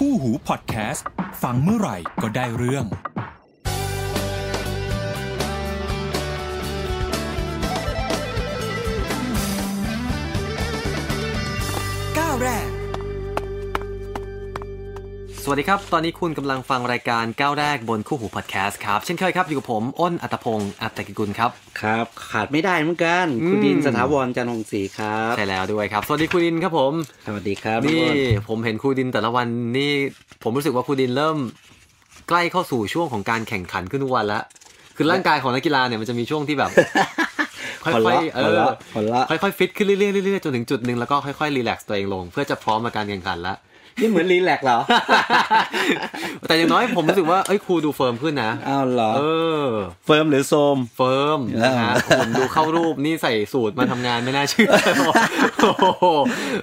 คู่หูพอดแคสต์ ฟังเมื่อไหร่ก็ได้เรื่องสวัสดีครับ ตอนนี้คุณกำลังฟังรายการก้าวแรกบนคู่หูพอดแคสต์ครับ เช่นเคยครับอยู่กับผมอ้นอัตพงศ์อัตกิกุลครับ ครับ ขาดไม่ได้เหมือนกัน คุณดินสถาวรจันทงศรีครับ ใช่แล้วด้วยครับ สวัสดีคุณดินครับผม สวัสดีครับ นี่ผมเห็นคุณดินแต่ละวันนี่ผมรู้สึกว่าคุณดินเริ่มใกล้เข้าสู่ช่วงของการแข่งขันขึ้นทุกวันละ คือร่างกายของนักกีฬาเนี่ยมันจะมีช่วงที่แบบ ค่อยๆเออค่อยๆฟิตขึ้นเรื่อยๆจนถึงจุดหนึ่งแล้วก็ค่อยๆรีแลกซ์ตัวเองลง เพื่อจะพร้อมมาการแข่งขันลวนี่เหมือนรีแลกเหรอ แต่อย่างน้อยผมรู้สึกว่าเอ้ยครูดูเฟิร์มขึ้นนะอ้าวเหรอเออเฟิร์มหรือโซม เฟิร์มนะฮะผมดูเข้ารูปนี่ใส่สูตรมาทำงานไม่น่าเชื่อ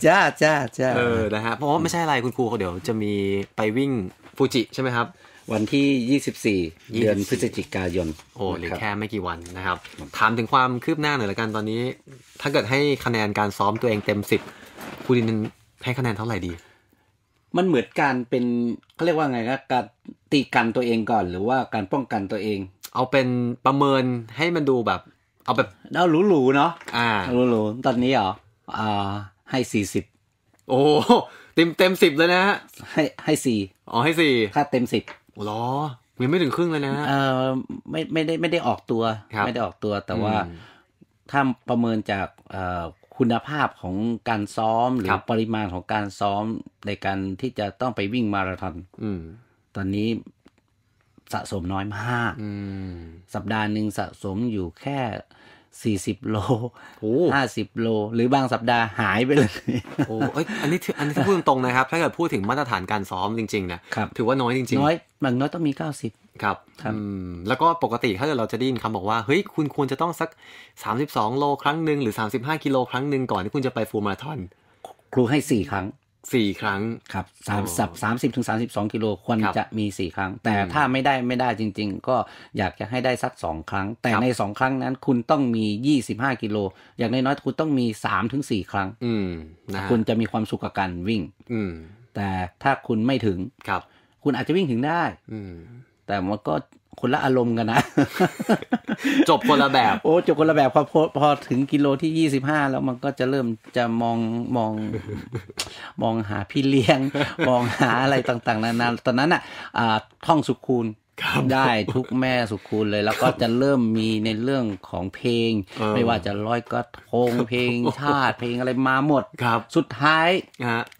จ้าจ้าจ้า เออนะฮะ เพราะไม่ใช่อะไรคุณครูเขาเดี๋ยวจะมีไปวิ่งฟูจิใช่ไหมครับ วันที่ 24 เดือนพฤศจิกายน โอ้หรือแค่ไม่กี่วันนะครับ ถามถึงความคืบหน้าหน่อยละกันตอนนี้ ถ้าเกิดให้คะแนนการซ้อมตัวเองเต็ม10คุณดินให้คะแนนเท่าไหร่ดีมันเหมือนการเป็นเขาเรียกว่าไงนะการตีกันตัวเองก่อน หรือว่าการป้องกันตัวเอง เอาเป็นประเมินให้มันดูแบบ เอาแบบเอาหรูๆเนาะอ่าหรูๆตอนนี้เหรออ่าให้สี่สิบโอ้เต็มเต็มสิบเลยนะฮะให้ให้สี่อ๋อให้สี่ค่าเต็มสิบโอ้หรอยังไม่ถึงครึ่งเลยนะเออไม่ไม่ได้ไม่ได้ออกตัวไม่ได้ออกตัวแต่ว่า ถ้าประเมินจากคุณภาพของการซ้อมหรือ ปริมาณของการซ้อมในการที่จะต้องไปวิ่งมาราธอนตอนนี้สะสมน้อยมากสัปดาห์หนึ่งสะสมอยู่แค่สี่สิบโลห้าสิบโล หรือบางสัปดาห์หายไปเลยโอ้ยอันนี้อันนี้พูดตรงนะครับ ถ้าเกิดพูดถึงมาตรฐานการซ้อมจริงๆ นะถือว่าน้อยจริงๆน้อยบางน้อยต้องมีเก้าสิบครับอืมแล้วก็ปกติถ้าเกิดเราจะได้ยินคำบอกว่า เฮ้ยคุณควรจะต้องสักสสาองโลครั้งหนึ่งหรือสสาิบห้ากิโลครั้งหนึ่งก่อนที่คุณจะไปฟูลมาราธอน ครูให้สี่ครั้งสี่ครั้งครับสามสับสามสิบถึงสาสิบสองกิโลควรจะมีสี่ครั้ง แต่ถ้าไม่ได้ไม่ได้จริง ๆ ก็อยากจะให้ได้สักสองครั้ง แต่ในสองครั้งนั้นคุณต้องมียี่สิบห้ากิโลอย่างน้อยๆคุณต้องมีสามถึงสี่ครั้ง อืมนะคุณจะมีความสุขกับการวิ่ง อืม แต่ถ้าคุณไม่ถึงครับ คุณอาจจะวิ่งถึงได้ อืแต่มันก็คนละอารมณ์กันนะ จบคนละแบบ โอ้ จบคนละแบบ พอพอถึงกิโลที่ยี่สิบห้าแล้วมันก็จะเริ่มจะมองมอง มองหาพี่เลี้ยง มองหาอะไรต่าง ๆนานาตอนนั้นอ่ะท่องสุขคูณได้ทุกแม่สุขุนเลยแล้วก็จะเริ่มมีในเรื่องของเพลง ไม่ว่าจะร้อยกระทงเพลงชาติเพลงอะไรมาหมดครับ สุดท้าย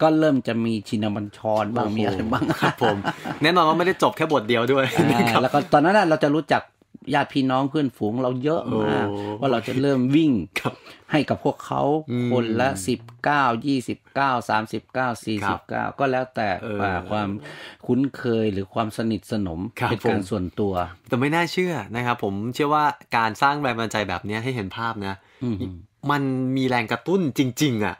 ก็เริ่มจะมีชินบัญชรบ้างมีอะไรบ้างครับผมแน่นอนว่าไม่ได้จบแค่บทเดียวด้วยแล้วก็ตอนนั้นเราจะรู้จักญาติพี่น้องเพื่อนฝูงเราเยอะมากว่าเราจะเริ่มวิ่งให้กับพวกเขาคนละสิบเก้ายี่สิบเก้าสามสิบเก้าสี่สิบเก้าก็แล้วแต่ความคุ้นเคยหรือความสนิทสนมเป็นการส่วนตัว แต่ไม่น่าเชื่อนะครับผมเชื่อว่าการสร้างแรงบันดาลใจแบบนี้ให้เห็นภาพนะมันมีแรงกระตุ้นจริงๆอ่ะ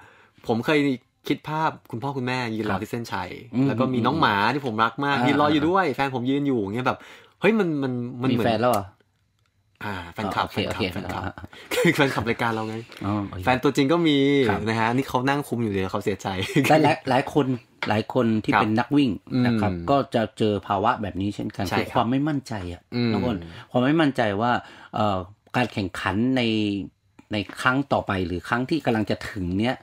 ผมเคยคิดภาพคุณพ่อคุณแม่ยืนรอที่เส้นชัย แล้วก็มีน้องหมาที่ผมรักมากยืนรออยู่ด้วย แฟนผมยืนอยู่เงี้ยแบบเฮ้ยมันมันมันมีแฟนแล้วอ่ะอ่าแฟนคลับแฟนคลับแฟนคลับคือแฟนคลับรายการเราไงแฟนตัวจริงก็มีนะฮะนี่เขานั่งคุมอยู่เดี๋ยวเขาเสียใจแต่หลายคนหลายคนที่เป็นนักวิ่งนะครับ ก็จะเจอภาวะแบบนี้เช่นกันคือความไม่มั่นใจอ่ะทุกคนความไม่มั่นใจว่าการแข่งขันในในครั้งต่อไปหรือครั้งที่กำลังจะถึง เนี้ย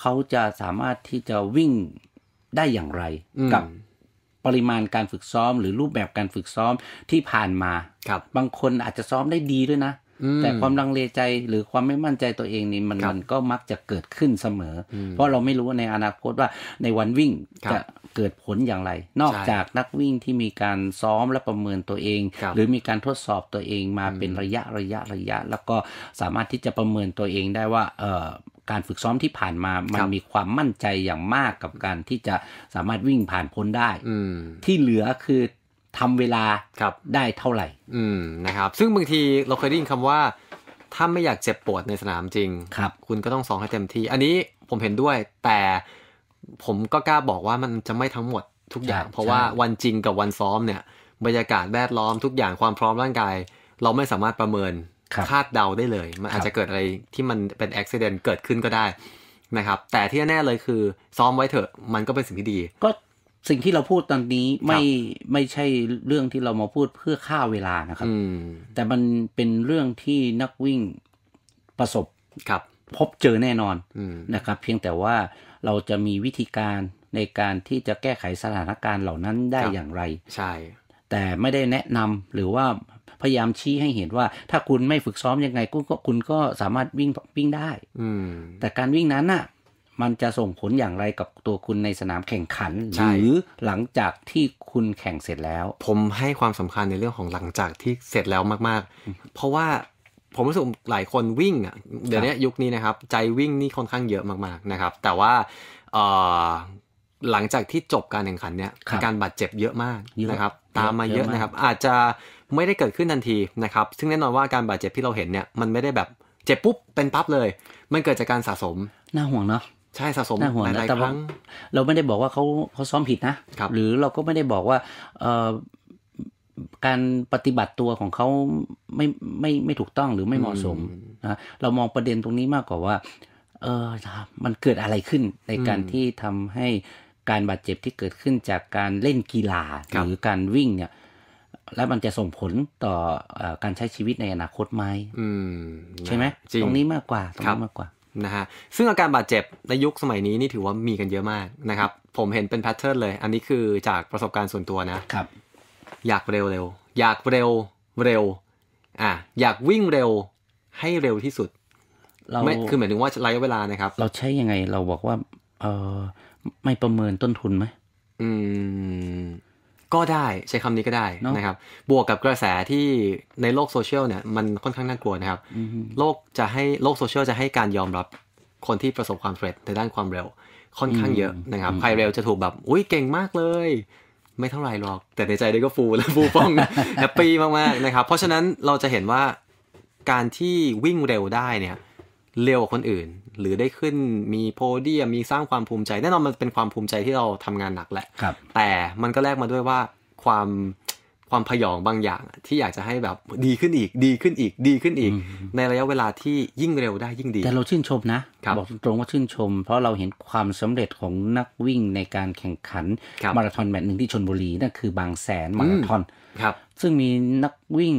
เขาจะสามารถที่จะวิ่งได้อย่างไรกับปริมาณการฝึกซ้อมหรือรูปแบบการฝึกซ้อมที่ผ่านมา ครับ บางคนอาจจะซ้อมได้ดีด้วยนะ แต่ความลังเลใจหรือความไม่มั่นใจตัวเองนี่มันมันก็มักจะเกิดขึ้นเสมอ เพราะเราไม่รู้ในอนาคตว่าในวันวิ่งจะเกิดผลอย่างไร นอกจากนักวิ่งที่มีการซ้อมและประเมินตัวเอง หรือมีการทดสอบตัวเองมาเป็นระยะระยะระยะ แล้วก็สามารถที่จะประเมินตัวเองได้ว่า เออการฝึกซ้อมที่ผ่านมามันมีความมั่นใจอย่างมากกับการที่จะสามารถวิ่งผ่านพ้นได้ที่เหลือคือทำเวลาได้เท่าไหร่นะครับซึ่งบางทีเราเคยได้ยินคำว่าถ้าไม่อยากเจ็บปวดในสนามจริงครับ คุณก็ต้องซ้อมให้เต็มที่ อันนี้ผมเห็นด้วยแต่ผมก็กล้าบอกว่ามันจะไม่ทั้งหมดทุกอย่าง เพราะว่าวันจริงกับวันซ้อมเนี่ย บรรยากาศแวดล้อมทุกอย่างความพร้อมร่างกาย เราไม่สามารถประเมินคาดเดาได้เลย มันอาจจะเกิดอะไรที่มันเป็นอุบิเหตุเกิดขึ้นก็ได้นะครับ แต่ที่แน่เลยคือ ซ้อมไว้เถอะมันก็เป็นสิ่งที่ดี ก็สิ่งที่เราพูดตอนนี้ไม่ไม่ใช่เรื่องที่เรามาพูดเพื่อฆ่าเวลานะครับแต่มันเป็นเรื่องที่นักวิ่งประสบครับ พบเจอแน่นอนนะครับ เพียงแต่ว่าเราจะมีวิธีการในการที่จะแก้ไขสถานการณ์เหล่านั้นได้อย่างไรใช่แต่ไม่ได้แนะนำหรือว่าพยายามชี้ให้เห็นว่า ถ้าคุณไม่ฝึกซ้อมยังไงก็คุณก็สามารถวิ่งวิ่งได้ อืแต่การวิ่งนั้นน่ะ มันจะส่งผลอย่างไรกับตัวคุณในสนามแข่งขัน หรือหลังจากที่คุณแข่งเสร็จแล้ว ผมให้ความสำคัญในเรื่องของหลังจากที่เสร็จแล้วมากๆ เพราะว่าผมรู้สึกหลายคนวิ่งอ่ะเดี๋ยวนี้ยุคนี้นะครับ ใจวิ่งนี่ค่อนข้างเยอะมาก ๆ นะครับ แต่ว่าหลังจากที่จบการแข่งขันเนี่ย การบาดเจ็บเยอะมากนะครับ ตามมาเยอะนะครับ อาจจะไม่ได้เกิดขึ้นทันทีนะครับ ซึ่งแน่นอนว่าการบาดเจ็บที่เราเห็นเนี่ยมันไม่ได้แบบเจ็บปุ๊บเป็นปั๊บเลย มันเกิดจากการสะสม น่าห่วงเนาะ ใช่สะสมน่าห่วงหลายครั้งเราไม่ได้บอกว่าเขาเขาซ้อมผิดนะรหรือเราก็ไม่ได้บอกว่าการปฏิบัติตัวของเขาไม่ไม่ไม่ถูกต้องหรือไม่เหมาะสมนะ เรามองประเด็นตรงนี้มากกว่าว่าเออมันเกิดอะไรขึ้นในการที่ทำให้การบาดเจ็บที่เกิดขึ้นจากการเล่นกีฬาหรือการวิ่งเนี่ยแล้วมันจะส่งผลต่ออการใช้ชีวิตในอนาคตไหมใช่ไหมตรงนี้มากกว่าตรงนี้มากกว่า นะฮะซึ่งอาการบาดเจ็บในยุคสมัยนี้นี่ถือว่ามีกันเยอะมากนะครับ ผมเห็นเป็นแพทเทิร์นเลยอันนี้คือจากประสบการณ์ส่วนตัวนะ ครับ อยากเร็วเร็วอยากเร็วเร็ว อ่ะอยากวิ่งเร็ว ให้เร็วที่สุด เราไม่คือหมายถึงว่าระยะเวลานะครับ เราใช้ยังไงเราบอกว่า เออไม่ประเมินต้นทุนไหมอืมก็ได้ใช้คำนี้ก็ได้นะครับบวกกับกระแสที่ในโลกโซเชียลเนี่ยมันค่อนข้างน่ากลัวนะครับโลกจะให้โลกโซเชียลจะให้การยอมรับคนที่ประสบความสำเร็จในด้านความเร็ว ค่อนข้างเยอะนะครับใครเร็วจะถูกแบบอุ้ยเก่งมากเลย ไม่เท่าไรหรอก แต่ในใจได้ก็ฟูและฟูฟ่องแฮปปี้มากๆนะครับเพราะฉะนั้นเราจะเห็นว่าการที่วิ่งเร็วได้เนี่ยเร็วกว่าคนอื่นหรือได้ขึ้นมีโพเดียม มีสร้างความภูมิใจแน่นอนมันเป็นความภูมิใจที่เราทำงานหนักแหละแต่มันก็แลกมาด้วยว่าความความพยองบางอย่างที่อยากจะให้แบบดีขึ้นอีก ดีขึ้นอีก ดีขึ้นอีก ในระยะเวลาที่ยิ่งเร็วได้ยิ่งดี แต่เราชื่นชมนะบบอกตรงว่าชื่นชมเพราะเราเห็นความสำเร็จของนักวิ่งในการแข่งขันมาราธอนแมตช์หนึ่งที่ชนบุรีนั่นคือบางแสนมาราธอนครับ ซึ่งมีนักวิ่ง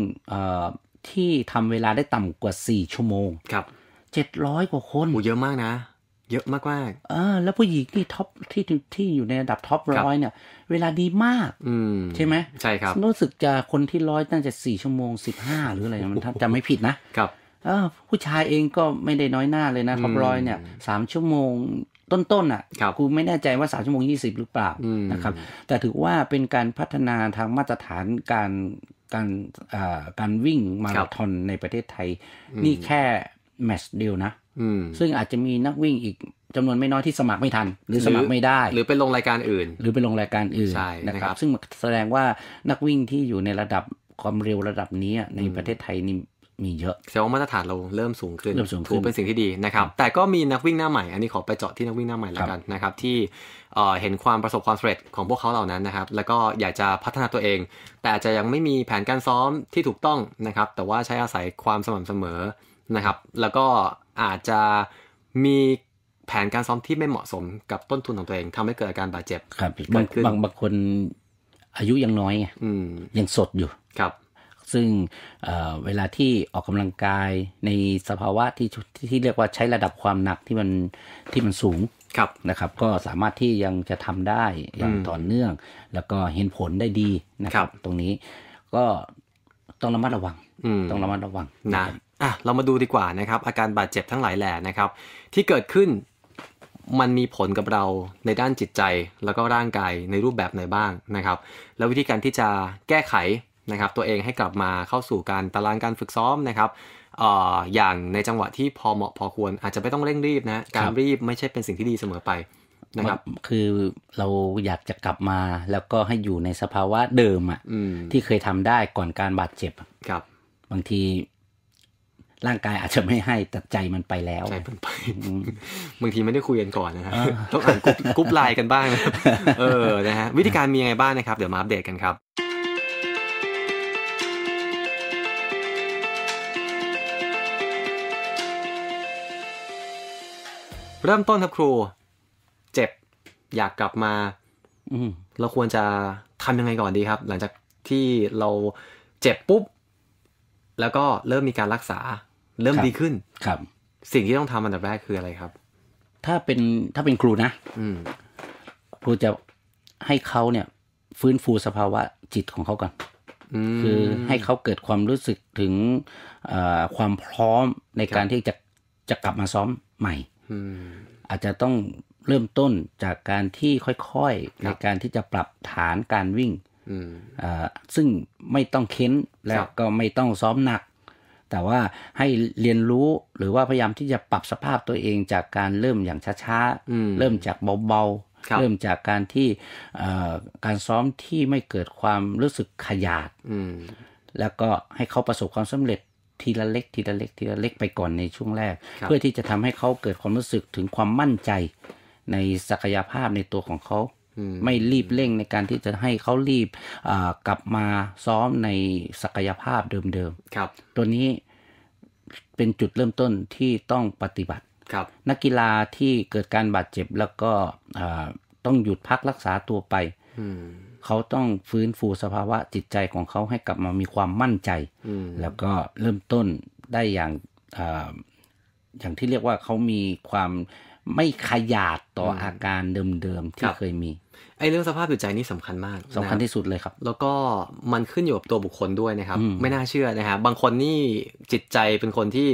ที่ทำเวลาได้ต่ำกว่า4ชั่วโมงครับเจ็ดร้อยกว่าคนโอ้เยอะมากนะ เยอะมากมากอ่า แล้วผู้หญิงที่ท็อปที่ที่อยู่ในระดับท็อปร้อยเนี่ย เวลาดีมากอืมใช่ไหมใช่ครับรู้สึกจะคนที่ร้อยน่าจะสี่ชั่วโมงสิบห้าหรืออะไรมันจะไม่ผิดนะครับอาผู้ชายเองก็ไม่ได้น้อยหน้าเลยนะท็อปร้อยเนี่ยสามชั่วโมงต้นๆนอ่ะครับูไม่แน่ใจว่าสามชั่วโมงยี่สิบหรือเปล่านะครับแต่ถือว่าเป็นการพัฒนาทางมาตรฐานการการการวิ่งมาราธอนในประเทศไทยนี่แค่แมชเดียวนะซึ่งอาจจะมีนักวิ่งอีกจำนวนไม่น้อยที่สมัครไม่ทัน หรือสมัครไม่ได้ หรือไปลงรายการอื่น หรือไปลงรายการอื่น ใช่ นะครับ ซึ่งแสดงว่านักวิ่งที่อยู่ในระดับความเร็วระดับนี้ในประเทศไทยนี่มีเยอะแสดงว่ามาตรฐานเราเริ่มสูงขึ้นเริ่มสูงขึ้นเป็นสิ่งที่ดีนะครับ แต่ก็มีนักวิ่งหน้าใหม่ อันนี้ขอไปเจาะที่นักวิ่งหน้าใหม่แล้วกันนะครับ ที่เห็นความประสบความสำเร็จของพวกเขาเหล่านั้นนะครับ แล้วก็อยากจะพัฒนาตัวเอง แต่จะยังไม่มีแผนการซ้อมที่ถูกต้องนะครับ แต่ว่าใช้อาศัยความสม่ำเสมอนะครับ แล้วก็อาจจะมีแผนการซ้อมที่ไม่เหมาะสมกับต้นทุนของตัวเองทำให้เกิดอาการบาดเจ็บครับบางบางบางคนอายุยังน้อยไงยังสดอยู่ครับ ซึ่งเเวลาที่ออกกำลังกายในสภาวะที่ที่เรียกว่าใช้ระดับความหนักที่มันที่มันสูงครับนะครับ ก็สามารถที่ยังจะทำได้อย่างต่อเนื่อง แล้วก็เห็นผลได้ดีนะครับ ตรงนี้ก็ต้องระมัดระวังต้องระมัดระวังนะ่ะเรามาดูดีกว่านะครับ อาการบาดเจ็บทั้งหลายแหล่นะครับ ที่เกิดขึ้นมันมีผลกับเราในด้านจิตใจแล้วก็ร่างกายในรูปแบบไหนบ้างนะครับ แล้ววิธีการที่จะแก้ไขนะครับ ตัวเองให้กลับมาเข้าสู่การตารางการฝึกซ้อมนะครับอย่างในจังหวะที่พอเหมาะพอควรอาจจะไม่ต้องเร่งรีบนะการรีบไม่ใช่เป็นสิ่งที่ดีเสมอไปนะครับ คือเราอยากจะกลับมาแล้วก็ให้อยู่ในสภาวะเดิมอะ่ะที่เคยทำได้ก่อนการบาดเจ็บครับบางทีร่างกายอาจจะไม่ให้แต่ใจมันไปแล้วใจมันไปบางทีไม่ได้คุยกันก่อนนะฮะต้องอ่านกรุ๊ปไลน์กันบ้างเออนะฮะวิธีการมียังไงบ้างนะครับ เดี๋ยวมาอัปเดตกันครับเริ่มต้นครับครูเจ็บอยากกลับมาเราควรจะทำยังไงก่อนดีครับ หลังจากที่เราเจ็บปุ๊บแล้วก็เริ่มมีการรักษาเริ่มดีขึ้น ครับ สิ่งที่ต้องทำอันดับแรกคืออะไรครับ ถ้าเป็นถ้าเป็นครูนะอืครูจะให้เขาเนี่ย ฟื้นฟูสภาวะจิตของเขาก่อนคือให้เขาเกิดความรู้สึกถึงความพร้อมในการที่จะจะกลับมาซ้อมใหม่อาจจะต้องเริ่มต้นจากการที่ค่อยๆในการที่จะปรับฐานการวิ่ง ซึ่งไม่ต้องเค้นแล้วก็ไม่ต้องซ้อมหนักแต่ว่าให้เรียนรู้หรือว่าพยายามที่จะปรับสภาพตัวเองจากการเริ่มอย่างช้าๆ เริ่มจากเบาๆ เริ่มจากการที่การซ้อมที่ไม่เกิดความรู้สึกขยาดแล้วก็ให้เขาประสบความสำเร็จทีละเล็ก ทีละเล็ก ทีละเล็กไปก่อนในช่วงแรก เพื่อที่จะทำให้เขาเกิดความรู้สึกถึงความมั่นใจ ในศักยภาพในตัวของเขาไม่รีบเร่งในการที่จะให้เขารีบกลับมาซ้อมในศักยภาพเดิมๆครับ ตัวนี้เป็นจุดเริ่มต้นที่ต้องปฏิบัติครับนักกีฬาที่เกิดการบาดเจ็บแล้วก็ต้องหยุดพักรักษาตัวไปเขาต้องฟื้นฟูสภาวะจิตใจของเขาให้กลับมามีความมั่นใจแล้วก็เริ่มต้นได้อย่างอย่างที่เรียกว่าเขามีความไม่ขยาดต่ออาการเดิมๆที่เคยมีเรื่องสภาพจิตใจนี่สำคัญมากสำคัญที่สุดเลยครับแล้วก็มันขึ้นอยู่กับตัวบุคคลด้วยนะครับไม่น่าเชื่อนะครับบางคนนี่จิตใจเป็นคนที่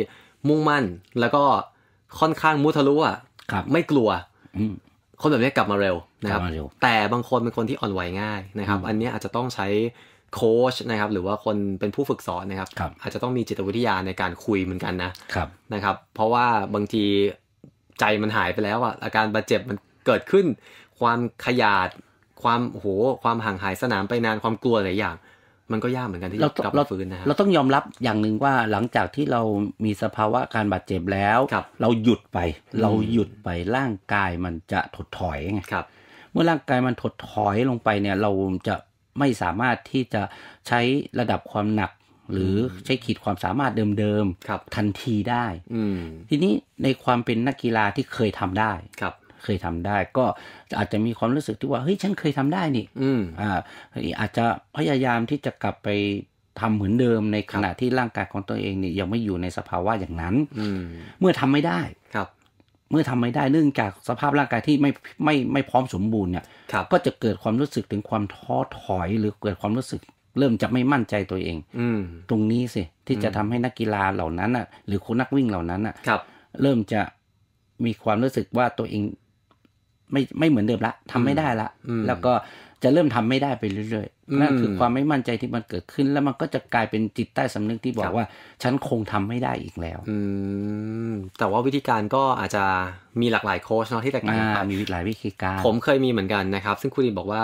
มุ่งมั่น แล้วก็ค่อนข้างมุทะลุอ่ะไม่กลัวคนแบบนี้กลับมาเร็วนะครับ แต่บางคนเป็นคนที่อ่อนไหวง่ายนะครับอันนี้อาจจะต้องใช้โค้ชนะครับหรือว่าคนเป็นผู้ฝึกสอนนะครับ อาจจะต้องมีจิตวิทยาในการคุยเหมือนกันนะนะครับ เพราะว่าบางทีใจมันหายไปแล้วอ่ะอาการบาดเจ็บมันเกิดขึ้นความขยาดความโหความห่างหายสนามไปนานความกลัวหลายอย่าง มันก็ยากเหมือนกันที่จะกลับฟื้นนะฮะเราต้องยอมรับอย่างหนึ่งว่า หลังจากที่เรามีสภาวะการบาดเจ็บแล้วเราหยุดไป เราหยุดไปร่างกายมันจะถดถอยไงเมื่อร่างกายมันถดถอยลงไปเนี่ย เราจะไม่สามารถที่จะใช้ระดับความหนัก หรือใช้ขีดความสามารถเดิมๆทันทีได้ทีนี้ในความเป็นนักกีฬาที่เคยทำได้เคยทำได้ก็อาจจะมีความรู้สึกที่ว่าเฮ้ยฉันเคยทำได้นี่อ่าอาจจะพยายามที่จะกลับไปทำเหมือนเดิมในขณะที่ร่างกายของตัวเองเนี่ยยังไม่อยู่ในสภาวะอย่างนั้นอเมื่อทำไม่ได้ครับ เมื่อทำไม่ได้เนื่องจากสภาพร่างกายที่ไม่ไม่ไม่พร้อมสมบูรณ์เนี่ยก็จะเกิดความรู้สึกถึงความท้อถอยหรือเกิดความรู้สึก เริ่มจะไม่มั่นใจตัวเอง อืตรงนี้สิที่จะทำให้นักกีฬาเหล่านั้นอ่ะหรือคนนักวิ่งเหล่านั้นอ่ะเริ่มจะมีความรู้สึกว่าตัวเองไม่ไม่เหมือนเดิมละทำไม่ได้ละแล้วก็จะเริ่มทำไม่ได้ไปเรื่อยๆ นั่นคือความไม่มั่นใจที่มันเกิดขึ้น แล้วมันก็จะกลายเป็นจิตใต้สำนึกที่บอกว่า ฉันคงทำไม่ได้อีกแล้ว อืแต่ว่าวิธีการก็อาจจะมีหลากหลายโค้ชเนาะที่แตกต่างกันมีหลายวิธีการ ผมเคยมีเหมือนกันนะครับ ซึ่งคุณดีบอกว่า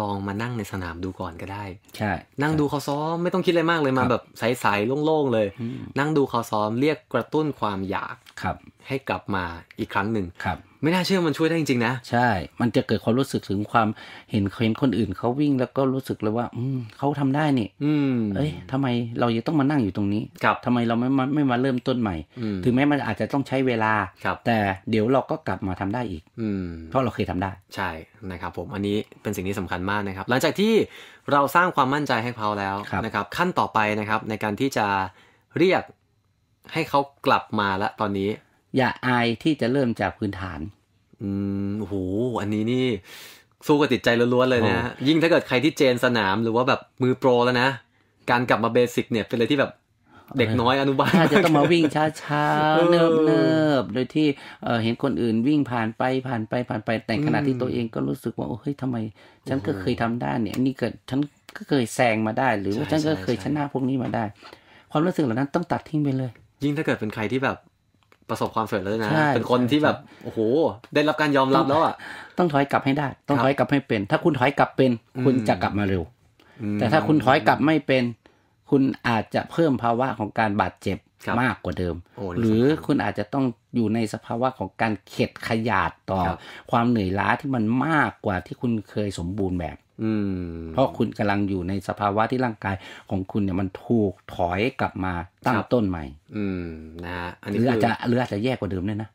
ลองมานั่งในสนามดูก่อนก็ได้ใช่ นั่งดูเขาซ้อมไม่ต้องคิดอะไรมากเลยมาแบบใสๆโล่งๆเลยนั่งดูเขาซ้อมเรียกกระตุ้นความอยากครับ ให้กลับมาอีกครั้งหนึ่งครับไม่น่าเชื่อมันช่วยได้จริงๆนะใช่ มันจะเกิดความรู้สึกถึงความเห็นเห็นคนอื่นเขาวิ่งแล้วก็รู้สึกเลยว่า อืมเขาทำได้นี่ อืมเอ้ยทำไมเรายังต้องมานั่งอยู่ตรงนี้ครับทำไมเราไม่มาไม่มาเริ่มต้นใหม่ ถึงแม้มันอาจจะต้องใช้เวลาครับแต่เดี๋ยวเราก็กลับมาทำได้อีก อืมเพราะเราเคยทำได้ ใช่นะครับ ผมอันนี้เป็นสิ่งที่สำคัญมากนะครับ หลังจากที่เราสร้างความมั่นใจให้เขาแล้วนะครับ ขั้นต่อไปนะครับ ในการที่จะเรียกให้เขากลับมาละ ตอนนี้อย่าอายที่จะเริ่มจากพื้นฐาน อืมโหอันนี้นี่สู้กับติดใจล้วนๆเลยนะ ยิ่งถ้าเกิดใครที่เจนสนามหรือว่าแบบมือโปรแล้วนะ การกลับมาเบสิกเนี่ยเป็นอะไรที่แบบเด็กน้อยอนุบาลจะต้องมาวิ่งช้าๆ เนิบๆ โดยที่เห็นคนอื่นวิ่งผ่านไปผ่านไปผ่านไป แต่ขณะที่ตัวเองก็รู้สึกว่าโอ้เฮ้ยทำไม ฉันก็เคยทำได้เนี่ย นี่เกิดฉันก็เคยแซงมาได้ หรือว่าฉันก็เคยชนะพวกนี้มาได้ ความรู้สึกเหล่านั้นต้องตัดทิ้งไปเลย ยิ่งถ้าเกิดเป็นใครที่แบบประสบความสำเร็จแล้วนะ เป็นคนที่แบบโอ้โหได้รับการยอมรับแล้วอ่ะต้องถอยกลับให้ได้ ต้องถอยกลับให้เป็น ถ้าคุณถอยกลับเป็น คุณจะกลับมาเร็ว แต่ถ้าคุณถอยกลับไม่เป็น คุณอาจจะเพิ่มภาวะของการบาดเจ็บมากกว่าเดิม หรือคุณอาจจะต้องอยู่ในสภาวะของการเข็ดขยาดต่อ ความเหนื่อยล้าที่มันมากกว่าที่คุณเคยสมบูรณ์แบบเพราะคุณกำลังอยู่ในสภาวะที่ร่างกายของคุณเนี่ยมันถูกถอยกลับมาตั้งต้นใหม่ อืมนะฮะหรืออาจจะหรืออาจจะแย่กว่าเดิมเนี่ยนะ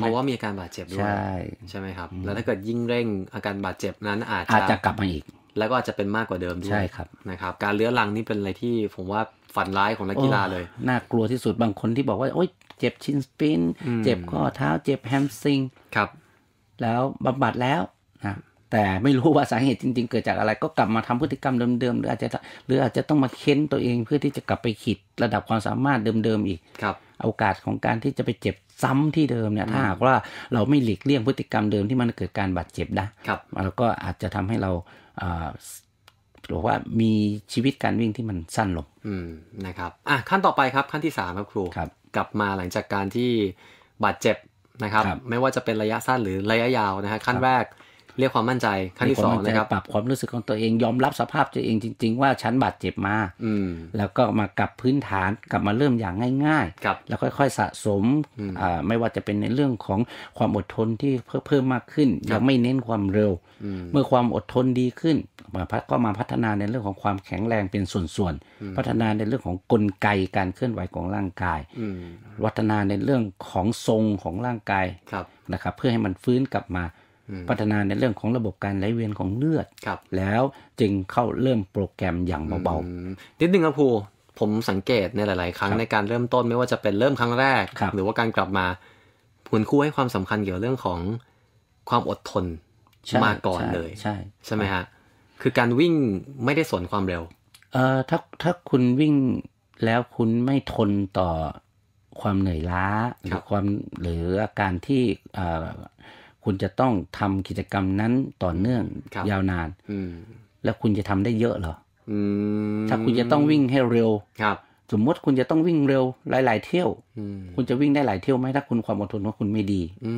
เพราะว่ามีอาการบาดเจ็บด้วยใช่ ใช่ไหมครับ แล้วถ้าเกิดยิ่งเร่งอาการบาดเจ็บนั้นอาจจะอาจจะกลับมาอีก แล้วก็อาจจะเป็นมากกว่าเดิมด้วยใช่ครับนะครับ การเลื้อรังนี่เป็นอะไรที่ผมว่าฝันร้ายของนักกีฬาเลยน่ากลัวที่สุดบางคนที่บอกว่า โอ๊ยเจ็บชินสปิน เจ็บข้อเท้าเจ็บแฮมซิงครับแล้วบำบัดแล้วแต่ไม่รู้ว่าสาเหตุจริงๆ เกิดจากอะไร ก็กลับมาทำพฤติกรรมเดิม ๆ หรืออาจจะหรืออาจจะต้องมาเค้นตัวเองเพื่อที่จะกลับไปขีดระดับความสามารถเดิมๆ อีกครับ โอกาสของการที่จะไปเจ็บซ้ำที่เดิมเนี่ย ถ้าหากว่าเราไม่หลีกเลี่ยงพฤติกรรมเดิมที่มันเกิดการบาดเจ็บนะครับ แล้วก็อาจจะทำให้เราหรือว่ามีชีวิตการวิ่งที่มันสั้นลงนะครับ อ่ะขั้นต่อไปครับขั้นที่สามครับครูครับกลับมาหลังจากการที่บาดเจ็บนะครับรบไม่ว่าจะเป็นระยะสั้นหรือระยะยาวนะฮะขั้นแรกเรียกความมั่นใจขั้นที่สองนะครับปรับความรู้สึกของตัวเองยอมรับสภาพตัวเองจริงๆว่าฉันบาดเจ็บมาอืแล้วก็มากลับพื้นฐานกลับมาเริ่มอย่างง่ายๆ แล้วค่อยๆสะสมไม่ว่าจะเป็นในเรื่องของความอดทนที่เพิ่มมากขึ้นยังไม่เน้นความเร็ว เมื่อความอดทนดีขึ้นมาพัฒก็มาพัฒนาในเรื่องของความแข็งแรงเป็นส่วนๆพัฒนาในเรื่องของกลไกการเคลื่อนไหวของร่างกายวัฒนาในเรื่องของทรงของร่างกายนะครับเพื่อให้มันฟื้นกลับมาพัฒนาในเรื่องของระบบการไหลเวียนของเลือด ครับ แล้วจึงเข้าเริ่มโปรแกรมอย่างเบาๆ นิดนึงครับครูผมสังเกตในหลายๆครั้งในการเริ่มต้นไม่ว่าจะเป็นเริ่มครั้งแรกรหรือว่าการกลับมา คุณครูให้ความสำคัญเกี่ยวเรื่องของความอดทนมาก่อนเลย ใช่ ใช่ไหมฮะคือการวิ่งไม่ได้สนความเร็ว เอ่อถ้าถ้าคุณวิ่งแล้วคุณไม่ทนต่อความเหนื่อยล้าหรือความหรืออาการที่คุณจะต้องทำกิจกรรมนั้นต่อเนื่องยาวนาน อืแล้วคุณจะทำได้เยอะเหรอถ้าคุณจะต้องวิ่งให้เร็ว ครับ สมมติคุณจะต้องวิ่งเร็วหลายหลายเที่ยวคุณจะวิ่งได้หลายเที่ยวไหมถ้าคุณความอดทนของคุณไม่ดี อื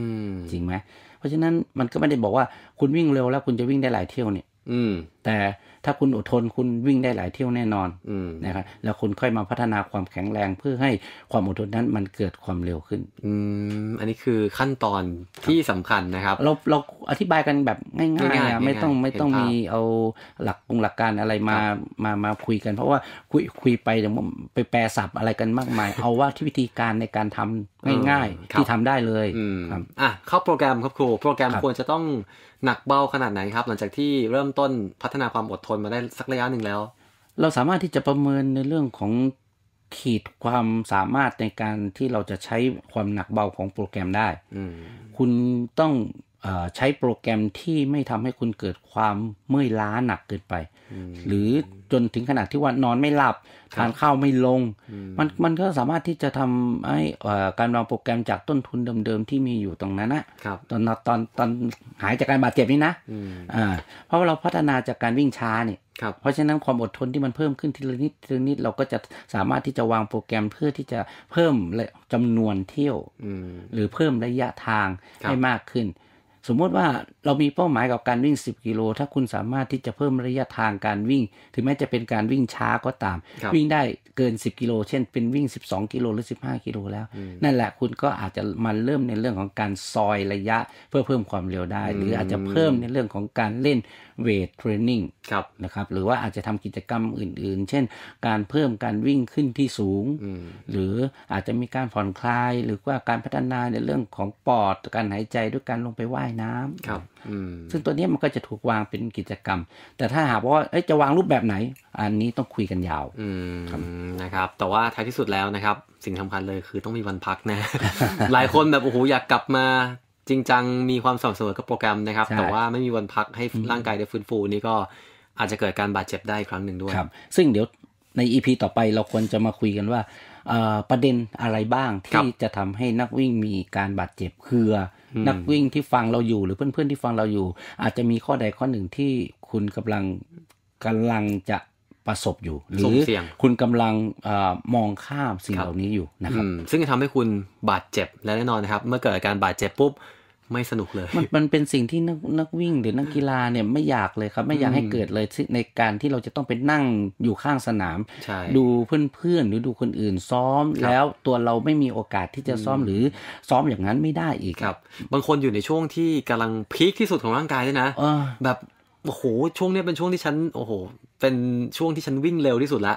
จริงไหม เพราะฉะนั้นมันก็ไม่ได้บอกว่า คุณวิ่งเร็วแล้วคุณจะวิ่งได้หลายเที่ยวเนี่ย อืแต่ถ้าคุณอดทนคุณวิ่งได้หลายเที่ยวแน่นอนนะครับแล้วคุณค่อยมาพัฒนาความแข็งแรงเพื่อให้ความอดทนนั้นมันเกิดความเร็วขึ้นอืมอันนี้คือขั้นตอนที่สำคัญนะครับ เราเราอธิบายกันแบบง่ายๆ ไม่ต้องไม่ต้องมีเอาหลักองหลักการอะไรมามามาคุยกันเพราะว่าคุยคุยไปเดี๋ยวไปแปรสับอะไรกันมากมายเอาว่าที่วิธีการในการทำง่าย ๆที่ทำได้เลยครับอ่ะเข้าโปรแกรมครับครูโปรแกรมควรจะต้องหนักเบาขนาดไหนครับ หลังจากที่เริ่มต้นพัฒนาความอดทนมาได้สักระยะหนึ่งแล้ว เราสามารถที่จะประเมินในเรื่องของขีดความสามารถในการที่เราจะใช้ความหนักเบาของโปรแกรมได้ คุณต้องใช้โปรแกรมที่ไม่ทำให้คุณเกิดความเมื่อยล้าหนักเกินไป หรือจนถึงขนาดที่ว่านอนไม่หลับ ทานข้าวไม่ลง มันมันก็สามารถที่จะทำให้การวางโปรแกรมจากต้นทุนเดิม ๆ ที่มีอยู่ตรงนั้นนะตอนตอนตอนหายจากการบาดเจ็บนี่นะเพราะว่าเราพัฒนาจากการวิ่งช้าเนี่ยเพราะฉะนั้นความอดทนที่มันเพิ่มขึ้นทีละนิดทีละนิดเราก็จะสามารถที่จะวางโปรแกรมเพื่อที่จะเพิ่มจำนวนเที่ยวหรือเพิ่มระยะทางให้มากขึ้นสมมติว่าเรามีเป้าหมายกับการวิ่ง 10 กิโล ถ้าคุณสามารถที่จะเพิ่มระยะทางการวิ่ง ถึงแม้จะเป็นการวิ่งช้าก็ตาม วิ่งได้เกิน 10 กิโล เช่น เป็นวิ่ง 12กิโลหรือ 15 กิโลแล้ว นั่นแหละ คุณก็อาจจะมาเริ่มในเรื่องของการซอยระยะ เพื่อเพิ่มความเร็วได้ หรืออาจจะเพิ่มในเรื่องของการเล่นเวทเทรนนิ่งนะครับ หรือว่าอาจจะทำกิจกรรมอื่น ๆ เช่น การเพิ่มการวิ่งขึ้นที่สูง หรืออาจจะมีการผ่อนคลาย หรือว่าการพัฒนาในเรื่องของปอดการหายใจด้วยการลงไปว่ายน้ำครับซึ่งตัวนี้มันก็จะถูกวางเป็นกิจกรรม แต่ถ้าหากว่าจะวางรูปแบบไหน อันนี้ต้องคุยกันยาวนะครับ แต่ว่าท้ายที่สุดแล้วนะครับ สิ่งสาคัญเลยคือต้องมีวันพักนะ หลายคนแบบโอ้โหอยากกลับมา จริงจังมีความสม่ำเสมอกับโปรแกรมนะครับ แต่ว่าไม่มีวันพักให้ร่างกายได้ฟื้นฟูนี่ก็อาจจะเกิดการบาดเจ็บได้ครั้งหนึ่งด้วยครับซึ่งเดี๋ยวในอีพีต่อไปเราควรจะมาคุยกันว่าประเด็นอะไรบ้างที่จะทำให้นักวิ่งมีการบาดเจ็บคือนักวิ่งที่ฟังเราอยู่หรือเพื่อนๆที่ฟังเราอยู่ อาจจะมีข้อใดข้อหนึ่งที่คุณกำลังกำลังจะประสบอยู่ หรือคุณกำลังอมองข้ามสิ่งเหล่านี้อยู่นะครับซึ่งจะทำให้คุณบาดเจ็บและแน่นอนนะครับ เมื่อเกิดการบาดเจ็บปุ๊บไม่สนุกเลยมันมันเป็นสิ่งที่นักนักวิ่งหรือนักกีฬาเนี่ย ไม่อยากเลยครับ ไม่อยากให้เกิดเลยในการที่เราจะต้องไปนั่งอยู่ข้างสนาม ดูเพื่อนๆหรือดูคนอื่นซ้อม แล้วตัวเราไม่มีโอกาสที่จะซ้อมหรือซ้อมอย่างนั้นไม่ได้อีกครับ บางคนอยู่ในช่วงที่กำลังพีคที่สุดของร่างกายเลยนะแบบโอ้โหช่วงนี้เป็นช่วงที่ฉัน โอ้โหเป็นช่วงที่ฉันวิ่งเร็วที่สุดละ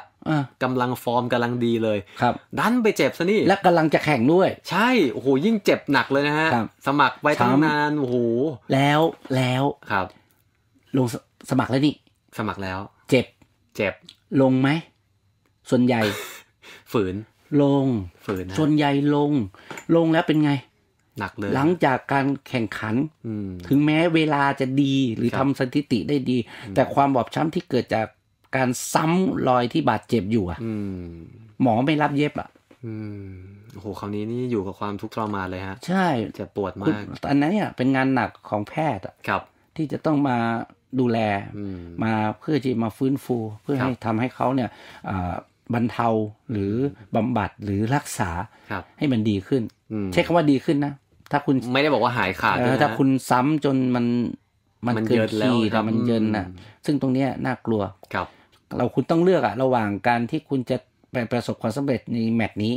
กำลังฟอร์มกำลังดีเลย ครับดันไปเจ็บซะนี่และกำลังจะแข่งด้วย ใช่โอ้โหยิ่งเจ็บหนักเลยนะฮะสมัครไปตั้งนานโอ้โหแล้วแล้วครับลงสมัครแล้วนี่ สมัครแล้ว เจ็บ เจ็บ ลงไหมส่วนใหญ่ ฝืน ลง ฝืนส่วนใหญ่ลง ลงแล้วเป็นไงหนักเลยหลังจากการแข่งขันถึงแม้เวลาจะดีหรือทำสถิติได้ดี แต่ความบอบช้ำที่เกิดจากการซ้ำรอยที่บาดเจ็บอยู่อ่ะหมอไม่รับเย็บอ่ะโอ้โหคราวนี้นี่อยู่กับความทุกข์ทรมานเลยฮะ ใช่จะปวดมากอันนั้นเนี่ยเป็นงานหนักของแพทย์อ่ะครับ ที่จะต้องมาดูแล มาเพื่อที่มาฟื้นฟู เพื่อให้ทำให้เขาเนี่ยบรรเทาหรือบำบัดหรือรักษา ให้มันดีขึ้น ใช้คำว่าดีขึ้นนะถ้าคุณไม่ได้บอกว่าหายขาดถ้าคุณซ้ำจนมัน มันเกินขีดมันเยินนะซึ่งตรงเนี้ยน่ากลัวครับ เราคุณต้องเลือกอะระหว่างการที่คุณจะไปประสบความสำเร็จในแมตช์นี้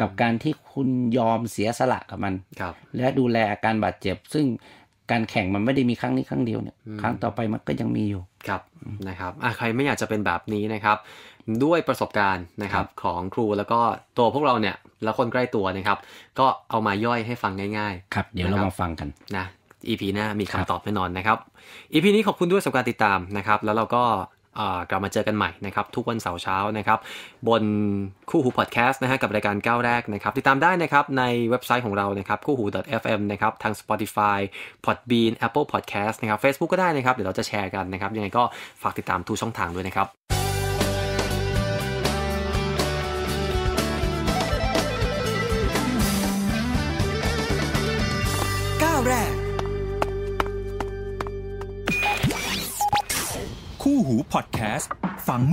กับการที่คุณยอมเสียสละกับมันครับ และดูแลอาการบาดเจ็บ ซึ่งการแข่งมันไม่ได้มีครั้งนี้ครั้งเดียวเนี่ยครั้งต่อไปมันก็ยังมีอยู่ครับนะครับใครไม่อยากจะเป็นแบบนี้นะครับ ด้วยประสบการณ์นะครับของครูแล้วก็ตัวพวกเราเนี่ยและคนใกล้ตัวนะครับก็เอามาย่อยให้ฟังง่ายๆครับเดี๋ยวเรามาฟังกันนะ EP หน้ามีคำตอบแน่นอนนะครับ EP นี้ขอบคุณด้วยสำหรับการติดตามนะครับแล้วเราก็กลับมาเจอกันใหม่นะครับทุกวันเสาร์เช้านะครับ บนคู่หูพอดแคสต์นะฮะกับรายการก้าวแรกนะครับติดตามได้นะครับในเว็บไซต์ของเรานะครับคู่หู .fm นะครับทาง Spotify Podbean Apple Podcast นะครับ Facebook ก็ได้นะครับเดี๋ยวเราจะแชร์กันนะครับ ยังไงก็ฝากติดตามทุกช่องทางด้วยนะครับู้หูพอดแคสต์ฟัง